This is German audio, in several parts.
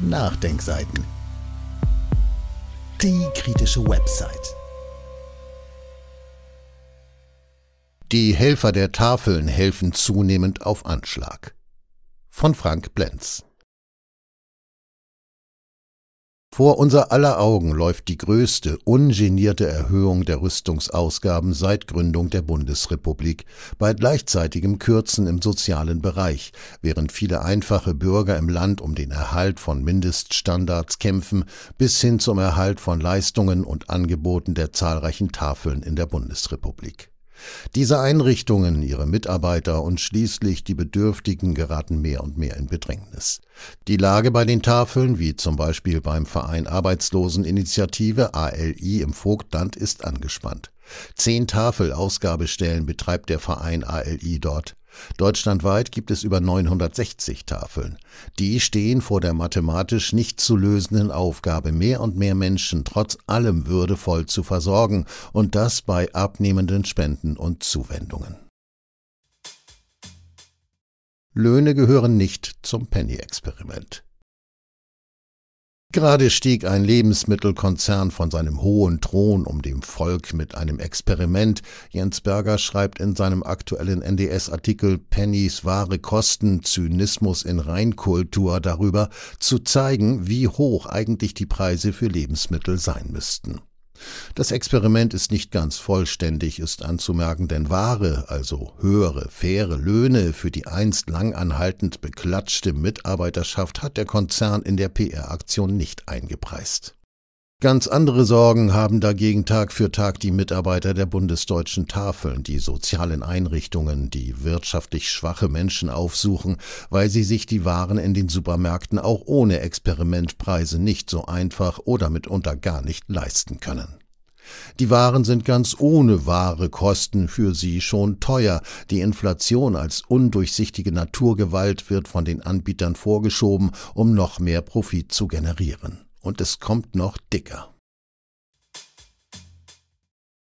Nachdenkseiten. Die kritische Website. Die Helfer der Tafeln helfen zunehmend auf Anschlag. Von Frank Blenz. Vor unser aller Augen läuft die größte, ungenierte Erhöhung der Rüstungsausgaben seit Gründung der Bundesrepublik bei gleichzeitigem Kürzen im sozialen Bereich, während viele einfache Bürger im Land um den Erhalt von Mindeststandards kämpfen, bis hin zum Erhalt von Leistungen und Angeboten der zahlreichen Tafeln in der Bundesrepublik. Diese Einrichtungen, ihre Mitarbeiter und schließlich die Bedürftigen geraten mehr und mehr in Bedrängnis. Die Lage bei den Tafeln, wie zum Beispiel beim Verein Arbeitsloseninitiative ALI im Vogtland, ist angespannt. Zehn Tafelausgabestellen betreibt der Verein ALI dort. Deutschlandweit gibt es über 960 Tafeln. Die stehen vor der mathematisch nicht zu lösenden Aufgabe, mehr und mehr Menschen trotz allem würdevoll zu versorgen und das bei abnehmenden Spenden und Zuwendungen. Löhne gehören nicht zum Penny-Experiment. Gerade stieg ein Lebensmittelkonzern von seinem hohen Thron um dem Volk mit einem Experiment. Jens Berger schreibt in seinem aktuellen NDS-Artikel Pennys wahre Kosten, Zynismus in Reinkultur darüber, zu zeigen, wie hoch eigentlich die Preise für Lebensmittel sein müssten. Das Experiment ist nicht ganz vollständig, ist anzumerken, denn wahre, also höhere, faire Löhne für die einst langanhaltend beklatschte Mitarbeiterschaft hat der Konzern in der PR-Aktion nicht eingepreist. Ganz andere Sorgen haben dagegen Tag für Tag die Mitarbeiter der bundesdeutschen Tafeln, die sozialen Einrichtungen, die wirtschaftlich schwache Menschen aufsuchen, weil sie sich die Waren in den Supermärkten auch ohne Experimentpreise nicht so einfach oder mitunter gar nicht leisten können. Die Waren sind ganz ohne wahre Kosten für sie schon teuer. Die Inflation als undurchsichtige Naturgewalt wird von den Anbietern vorgeschoben, um noch mehr Profit zu generieren und es kommt noch dicker.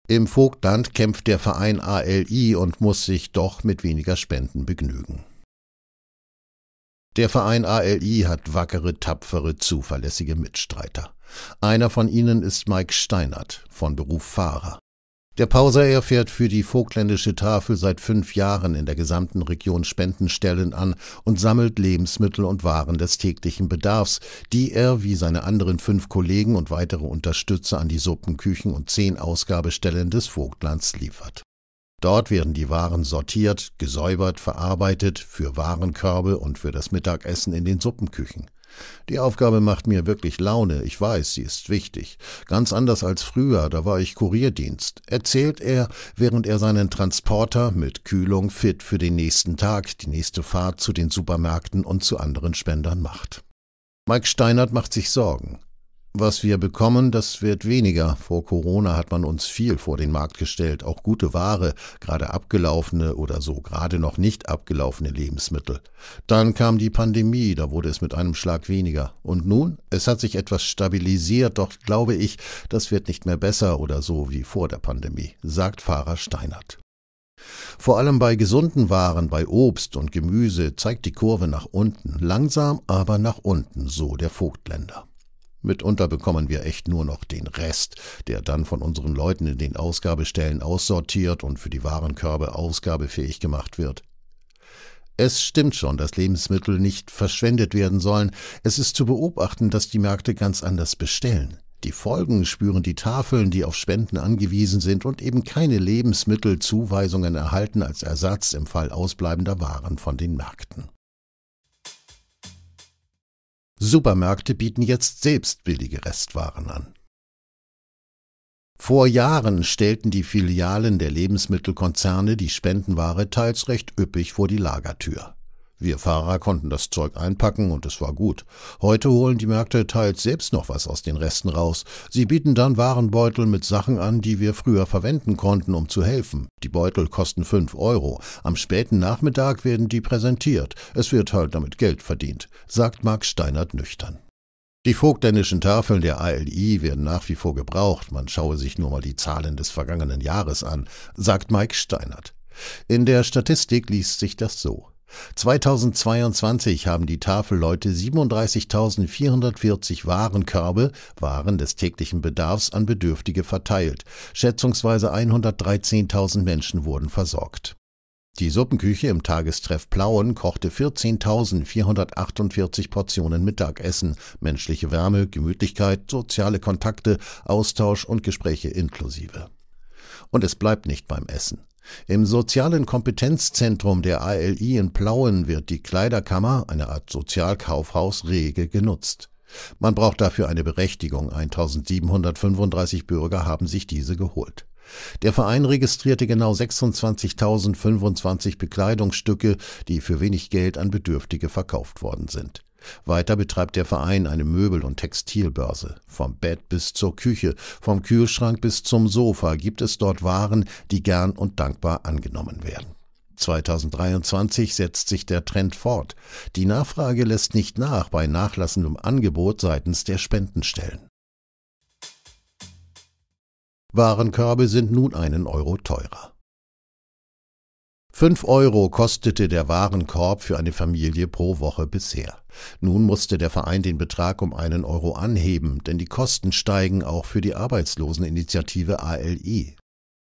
Im Vogtland kämpft der Verein ALI und muss sich doch mit weniger Spenden begnügen. Der Verein ALI hat wackere, tapfere, zuverlässige Mitstreiter. Einer von ihnen ist Mike Steinert, von Beruf Fahrer. Der Pauser erfährt für die Vogtländische Tafel seit fünf Jahren in der gesamten Region Spendenstellen an und sammelt Lebensmittel und Waren des täglichen Bedarfs, die er wie seine anderen fünf Kollegen und weitere Unterstützer an die Suppenküchen und zehn Ausgabestellen des Vogtlands liefert. Dort werden die Waren sortiert, gesäubert, verarbeitet für Warenkörbe und für das Mittagessen in den Suppenküchen. Die Aufgabe macht mir wirklich Laune, ich weiß, sie ist wichtig. Ganz anders als früher, da war ich Kurierdienst, erzählt er, während er seinen Transporter mit Kühlung fit für den nächsten Tag, die nächste Fahrt zu den Supermärkten und zu anderen Spendern macht. Mike Steinert macht sich Sorgen. Was wir bekommen, das wird weniger. Vor Corona hat man uns viel vor den Markt gestellt, auch gute Ware, gerade abgelaufene oder so gerade noch nicht abgelaufene Lebensmittel. Dann kam die Pandemie, da wurde es mit einem Schlag weniger. Und nun? Es hat sich etwas stabilisiert, doch glaube ich, das wird nicht mehr besser oder so wie vor der Pandemie, sagt Fahrer Steinert. Vor allem bei gesunden Waren, bei Obst und Gemüse zeigt die Kurve nach unten, langsam aber nach unten, so der Vogtländer. Mitunter bekommen wir echt nur noch den Rest, der dann von unseren Leuten in den Ausgabestellen aussortiert und für die Warenkörbe ausgabefähig gemacht wird. Es stimmt schon, dass Lebensmittel nicht verschwendet werden sollen. Es ist zu beobachten, dass die Märkte ganz anders bestellen. Die Folgen spüren die Tafeln, die auf Spenden angewiesen sind und eben keine Lebensmittelzuweisungen erhalten als Ersatz im Fall ausbleibender Waren von den Märkten. Supermärkte bieten jetzt selbst billige Restwaren an. Vor Jahren stellten die Filialen der Lebensmittelkonzerne die Spendenware teils recht üppig vor die Lagertür. Wir Fahrer konnten das Zeug einpacken und es war gut. Heute holen die Märkte teils selbst noch was aus den Resten raus. Sie bieten dann Warenbeutel mit Sachen an, die wir früher verwenden konnten, um zu helfen. Die Beutel kosten fünf Euro. Am späten Nachmittag werden die präsentiert. Es wird halt damit Geld verdient, sagt Marc Steinert nüchtern. Die vogtländischen Tafeln der ALI werden nach wie vor gebraucht. Man schaue sich nur mal die Zahlen des vergangenen Jahres an, sagt Mike Steinert. In der Statistik liest sich das so. 2022 haben die Tafelleute 37.440 Warenkörbe, Waren des täglichen Bedarfs, an Bedürftige verteilt. Schätzungsweise 113.000 Menschen wurden versorgt. Die Suppenküche im Tagestreff Plauen kochte 14.448 Portionen Mittagessen, menschliche Wärme, Gemütlichkeit, soziale Kontakte, Austausch und Gespräche inklusive. Und es bleibt nicht beim Essen. Im sozialen Kompetenzzentrum der ALI in Plauen wird die Kleiderkammer, eine Art Sozialkaufhaus, rege genutzt. Man braucht dafür eine Berechtigung. 1735 Bürger haben sich diese geholt. Der Verein registrierte genau 26.025 Bekleidungsstücke, die für wenig Geld an Bedürftige verkauft worden sind. Weiter betreibt der Verein eine Möbel- und Textilbörse. Vom Bett bis zur Küche, vom Kühlschrank bis zum Sofa gibt es dort Waren, die gern und dankbar angenommen werden. 2023 setzt sich der Trend fort. Die Nachfrage lässt nicht nach bei nachlassendem Angebot seitens der Spendenstellen. Warenkörbe sind nun einen Euro teurer. Fünf Euro kostete der Warenkorb für eine Familie pro Woche bisher. Nun musste der Verein den Betrag um einen Euro anheben, denn die Kosten steigen auch für die Arbeitsloseninitiative ALI.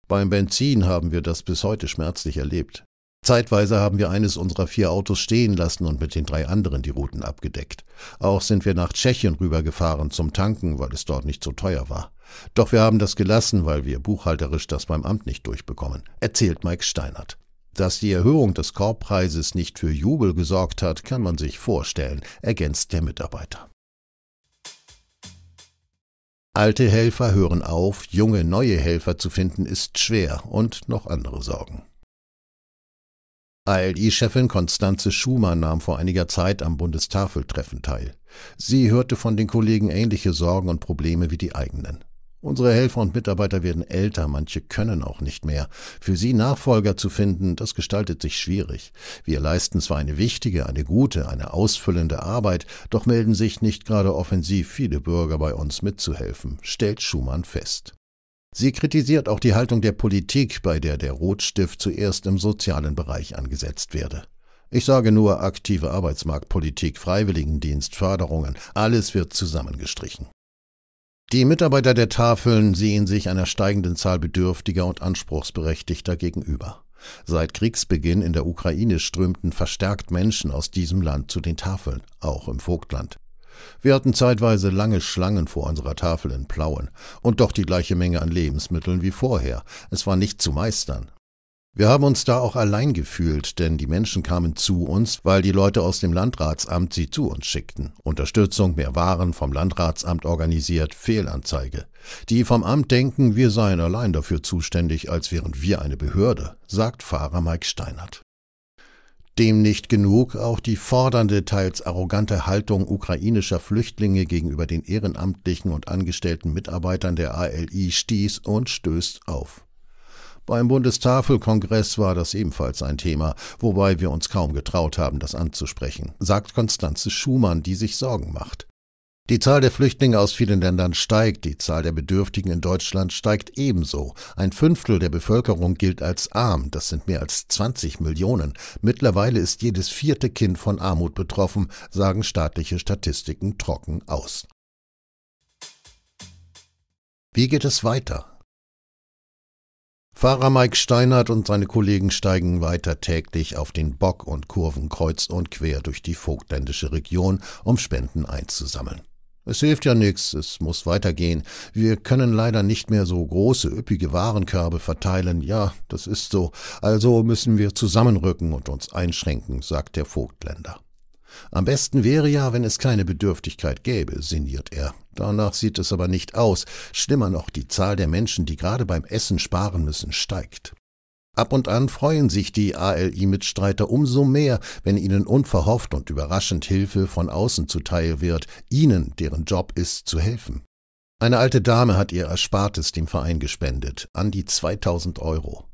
Beim Benzin haben wir das bis heute schmerzlich erlebt. Zeitweise haben wir eines unserer vier Autos stehen lassen und mit den drei anderen die Routen abgedeckt. Auch sind wir nach Tschechien rübergefahren zum Tanken, weil es dort nicht so teuer war. Doch wir haben das gelassen, weil wir buchhalterisch das beim Amt nicht durchbekommen, erzählt Mike Steinert. Dass die Erhöhung des Korbpreises nicht für Jubel gesorgt hat, kann man sich vorstellen, ergänzt der Mitarbeiter. Alte Helfer hören auf, junge neue Helfer zu finden ist schwer und noch andere Sorgen. ALI-Chefin Konstanze Schumann nahm vor einiger Zeit am Bundestafeltreffen teil. Sie hörte von den Kollegen ähnliche Sorgen und Probleme wie die eigenen. Unsere Helfer und Mitarbeiter werden älter, manche können auch nicht mehr. Für sie Nachfolger zu finden, das gestaltet sich schwierig. Wir leisten zwar eine wichtige, eine gute, eine ausfüllende Arbeit, doch melden sich nicht gerade offensiv viele Bürger bei uns mitzuhelfen, stellt Schumann fest. Sie kritisiert auch die Haltung der Politik, bei der der Rotstift zuerst im sozialen Bereich angesetzt werde. Ich sage nur aktive Arbeitsmarktpolitik, Freiwilligendienst, Förderungen, alles wird zusammengestrichen. Die Mitarbeiter der Tafeln sehen sich einer steigenden Zahl Bedürftiger und Anspruchsberechtigter gegenüber. Seit Kriegsbeginn in der Ukraine strömten verstärkt Menschen aus diesem Land zu den Tafeln, auch im Vogtland. Wir hatten zeitweise lange Schlangen vor unserer Tafel in Plauen und doch die gleiche Menge an Lebensmitteln wie vorher. Es war nicht zu meistern, wir haben uns da auch allein gefühlt, denn die Menschen kamen zu uns, weil die Leute aus dem Landratsamt sie zu uns schickten. Unterstützung, mehr Waren vom Landratsamt organisiert, Fehlanzeige. Die vom Amt denken, wir seien allein dafür zuständig, als wären wir eine Behörde, sagt Fahrer Mike Steinert. Dem nicht genug, auch die fordernde, teils arrogante Haltung ukrainischer Flüchtlinge gegenüber den ehrenamtlichen und angestellten Mitarbeitern der ALI stieß und stößt auf. Beim Bundestafelkongress war das ebenfalls ein Thema, wobei wir uns kaum getraut haben, das anzusprechen, sagt Konstanze Schumann, die sich Sorgen macht. Die Zahl der Flüchtlinge aus vielen Ländern steigt, die Zahl der Bedürftigen in Deutschland steigt ebenso. Ein Fünftel der Bevölkerung gilt als arm, das sind mehr als 20 Millionen. Mittlerweile ist jedes vierte Kind von Armut betroffen, sagen staatliche Statistiken trocken aus. Wie geht es weiter? Fahrer Mike Steinert und seine Kollegen steigen weiter täglich auf den Bock und Kurven kreuz und quer durch die vogtländische Region, um Spenden einzusammeln. Es hilft ja nichts, es muss weitergehen. Wir können leider nicht mehr so große, üppige Warenkörbe verteilen. Ja, das ist so. Also müssen wir zusammenrücken und uns einschränken, sagt der Vogtländer. Am besten wäre ja, wenn es keine Bedürftigkeit gäbe, sinniert er. Danach sieht es aber nicht aus. Schlimmer noch, die Zahl der Menschen, die gerade beim Essen sparen müssen, steigt. Ab und an freuen sich die ALI-Mitstreiter umso mehr, wenn ihnen unverhofft und überraschend Hilfe von außen zuteil wird, ihnen, deren Job ist, zu helfen. Eine alte Dame hat ihr Erspartes dem Verein gespendet, an die 2000 Euro.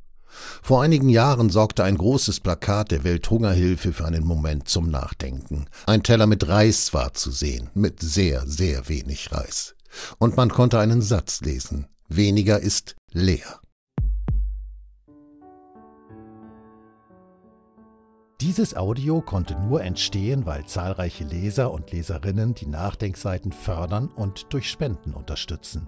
Vor einigen Jahren sorgte ein großes Plakat der Welthungerhilfe für einen Moment zum Nachdenken. Ein Teller mit Reis war zu sehen, mit sehr, sehr wenig Reis. Und man konnte einen Satz lesen. Weniger ist leer. Dieses Audio konnte nur entstehen, weil zahlreiche Leser und Leserinnen die Nachdenkseiten fördern und durch Spenden unterstützen.